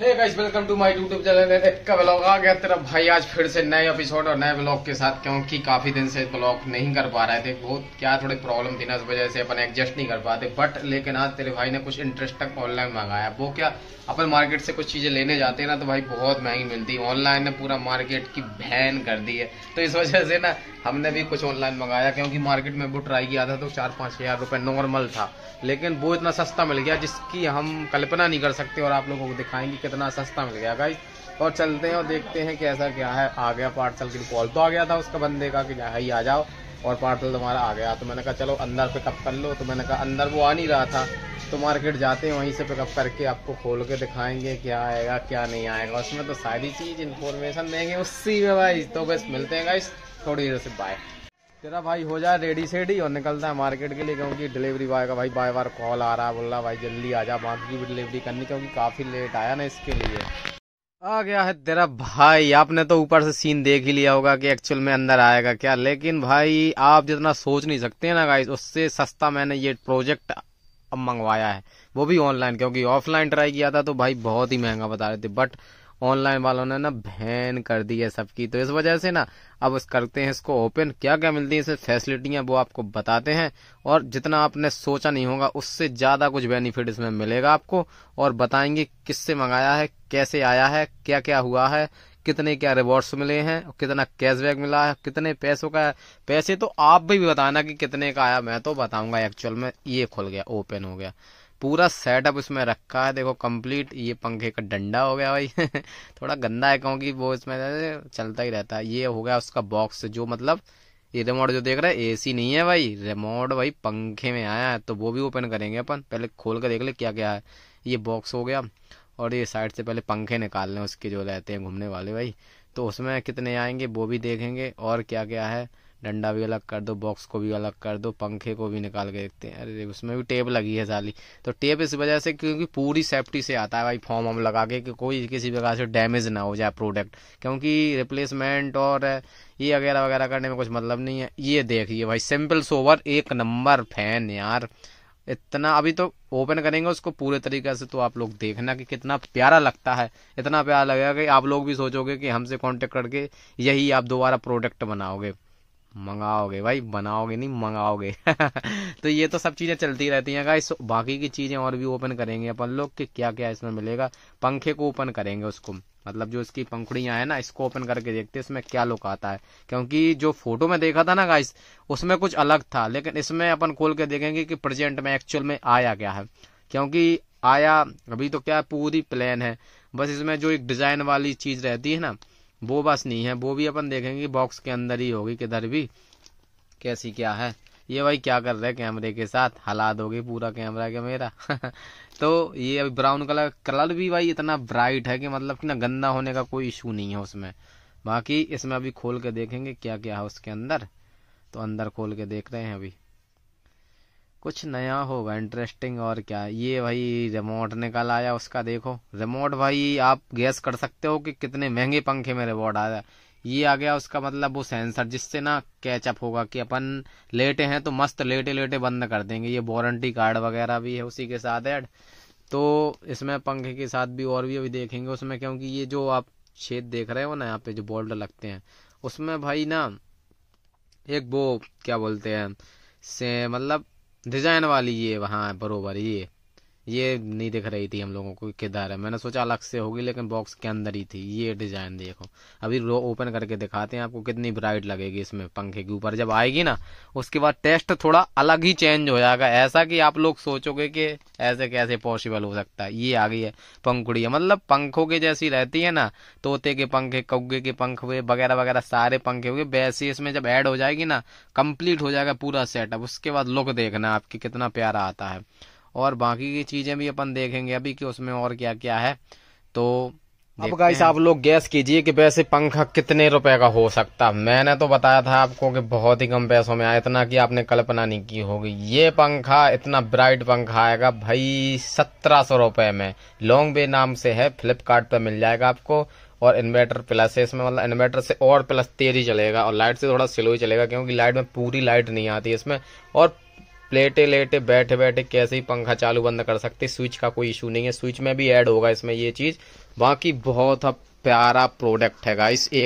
hey guys welcome to my YouTube channel का vlog आ गया तेरा भाई आज फिर से नए एपिसोड और नए ब्लॉग के साथ क्योंकि काफ़ी दिन से ब्लॉग नहीं कर पा रहे थे बहुत क्या थोड़ी प्रॉब्लम थी ना इस वजह से अपन एडजस्ट नहीं कर पाते बट लेकिन आज तेरे भाई ने कुछ इंटरेस्टिंग ऑनलाइन मंगाया वो क्या अपन मार्केट से कुछ चीज़ें लेने जाते हैं ना तो भाई बहुत महंगी मिलती है ऑनलाइन ने पूरा मार्केट की बहन कर दी है तो इस वजह से ना हमने भी कुछ ऑनलाइन मंगाया क्योंकि मार्केट में वो ट्राई किया था तो चार पाँच हज़ार रुपये नॉर्मल था लेकिन वो इतना सस्ता मिल गया जिसकी हम कल्पना नहीं कर सकते और आप लोगों को दिखाएंगे कितना सस्ता मिल गया गाइज और चलते हैं और देखते हैं कैसा क्या है आ गया पार्सल की कॉल तो आ गया था उसका बंदे का कि भाई आ जाओ और पार्सल तुम्हारा आ गया तो मैंने कहा चलो अंदर पिकअप कर लो तो मैंने कहा अंदर वो आ नहीं रहा था तो मार्केट जाते हैं वहीं से पिकअप करके आपको खोल के दिखाएंगे क्या आएगा क्या नहीं आएगा उसमें तो सारी चीज़ इन्फॉर्मेशन देंगे उसी में भाई तो बस मिलते हैं गाइस थोड़ी देर से बाय तेरा भाई हो जाए रेडी सेडी और निकलता है मार्केट के लिए क्योंकि डिलीवरी बॉय का भाई बाय बार कॉल आ रहा है बोल रहा भाई जल्दी आ जा बाकी भी डिलीवरी करनी क्योंकि काफ़ी लेट आया ना इसके लिए आ गया है तेरा भाई आपने तो ऊपर से सीन देख ही लिया होगा कि एक्चुअल में अंदर आएगा क्या लेकिन भाई आप जितना सोच नहीं सकते ना गाइस उससे सस्ता मैंने ये प्रोजेक्ट अब मंगवाया है वो भी ऑनलाइन क्योंकि ऑफलाइन ट्राई किया था तो भाई बहुत ही महंगा बता रहे थे बट ऑनलाइन वालों ने ना भैन कर दी है सबकी तो इस वजह से ना अब उस करते हैं इसको ओपन क्या क्या मिलती है इसे फैसिलिटियां वो आपको बताते हैं और जितना आपने सोचा नहीं होगा उससे ज़्यादा कुछ बेनिफिट इसमें मिलेगा आपको और बताएंगे किससे मंगाया है कैसे आया है क्या क्या हुआ है कितने क्या रिवॉर्ड्स मिले हैं कितना कैशबैक मिला है कितने पैसों का है पैसे तो आप भी बताना कि कितने का आया मैं तो बताऊंगा एक्चुअल में ये खुल गया ओपन हो गया पूरा सेटअप इसमें रखा है देखो कंप्लीट ये पंखे का डंडा हो गया भाई थोड़ा गंदा है क्योंकि वो इसमें चलता ही रहता है ये हो गया उसका बॉक्स जो मतलब ये रिमोट जो देख रहे हैं एसी नहीं है भाई रिमोट भाई पंखे में आया है तो वो भी ओपन करेंगे अपन पहले खोल कर देख ले क्या क्या है ये बॉक्स हो गया और ये साइड से पहले पंखे निकाल लें उसके जो रहते हैं घूमने वाले भाई तो उसमें कितने आएंगे वो भी देखेंगे और क्या क्या है डंडा भी अलग कर दो बॉक्स को भी अलग कर दो पंखे को भी निकाल के देखते हैं अरे उसमें भी टेप लगी है साली तो टेप इस वजह से क्योंकि पूरी सेफ्टी से आता है भाई फॉर्म हम लगा के कि कोई किसी प्रकार से डैमेज ना हो जाए प्रोडक्ट क्योंकि रिप्लेसमेंट और ये वगैरह वगैरह करने में कुछ मतलब नहीं है ये देखिए भाई सिंपल सोवर एक नंबर फैन यार इतना अभी तो ओपन करेंगे उसको पूरे तरीके से तो आप लोग देखना कि कितना प्यारा लगता है इतना प्यारा लगेगा कि आप लोग भी सोचोगे कि हमसे कांटेक्ट करके यही आप दोबारा प्रोडक्ट बनाओगे मंगाओगे भाई बनाओगे नहीं मंगाओगे तो ये तो सब चीज़ें चलती रहती हैं गाइस तो बाकी की चीज़ें और भी ओपन करेंगे अपन लोग कि क्या क्या इसमें मिलेगा पंखे को ओपन करेंगे उसको मतलब जो इसकी पंखुड़ियां हैं ना इसको ओपन करके देखते हैं इसमें क्या लुक आता है क्योंकि जो फोटो में देखा था ना गाइस उसमें कुछ अलग था लेकिन इसमें अपन खोल के देखेंगे कि प्रेजेंट में एक्चुअल में आया क्या है क्योंकि आया अभी तो क्या पूरी प्लान है बस इसमें जो एक डिज़ाइन वाली चीज़ रहती है ना वो बस नहीं है वो भी अपन देखेंगे बॉक्स के अंदर ही होगी किधर भी कैसी क्या है ये भाई क्या कर रहे है कैमरे के साथ हालात हो गई पूरा कैमरा के मेरा तो ये अभी ब्राउन कलर कलर भी भाई इतना ब्राइट है कि मतलब कि ना गंदा होने का कोई इशू नहीं है उसमें बाकी इसमें अभी खोल के देखेंगे क्या क्या है उसके अंदर तो अंदर खोल के देख रहे हैं अभी कुछ नया होगा इंटरेस्टिंग और क्या ये भाई रिमोट निकल आया उसका देखो रिमोट भाई आप गैस कर सकते हो कि कितने महंगे पंखे में रिमोट आया ये आ गया उसका मतलब वो सेंसर जिससे ना कैचअप होगा कि अपन लेटे हैं तो मस्त लेटे लेटे बंद कर देंगे ये वारंटी कार्ड वगैरह भी है उसी के साथ ऐड तो इसमें पंखे के साथ भी और भी अभी देखेंगे उसमें क्योंकि ये जो आप छेद देख रहे हो ना यहाँ पे जो बोल्ट लगते हैं उसमें भाई ना एक वो क्या बोलते हैं से मतलब डिजाइन वाली ये वहाँ बरोबर ये ये नहीं दिख रही थी हम लोगों को किधर है मैंने सोचा अलग से होगी लेकिन बॉक्स के अंदर ही थी ये डिज़ाइन देखो अभी रो ओपन करके दिखाते हैं आपको कितनी ब्राइट लगेगी इसमें पंखे के ऊपर जब आएगी ना उसके बाद टेस्ट थोड़ा अलग ही चेंज हो जाएगा ऐसा कि आप लोग सोचोगे कि ऐसे कैसे पॉसिबल हो सकता है ये आ गई है पंखुड़िया मतलब पंखों के जैसी रहती है ना तोते के पंखे कौगे के पंख हुए वगैरह वगैरह सारे पंखे हुए वैसे इसमें जब एड हो जाएगी ना कम्प्लीट हो जाएगा पूरा सेटअप उसके बाद लुक देखना आपकी कितना प्यारा आता है और बाकी की चीजें भी अपन देखेंगे अभी कि उसमें और क्या क्या है तो अब गाइस आप लोग गैस कीजिए कि वैसे पंखा कितने रुपए का हो सकता मैंने तो बताया था आपको कि बहुत ही कम पैसों में आया इतना कि आपने कल्पना नहीं की होगी ये पंखा इतना ब्राइट पंखा आएगा भाई सत्रह सौ रुपये में लॉन्ग वे नाम से है फ्लिपकार्ट मिल जाएगा आपको और इन्वर्टर प्लस है इसमें मतलब इन्वर्टर से और प्लस तेज ही चलेगा और लाइट से थोड़ा स्लो ही चलेगा क्योंकि लाइट में पूरी लाइट नहीं आती इसमें और लेटे लेटे बैठे बैठे कैसे ही पंखा चालू बंद कर सकते स्विच का कोई इशू नहीं है स्विच में भी ऐड होगा इसमें ये चीज़ बाकी बहुत प्यारा प्रोडक्ट है गाइस एक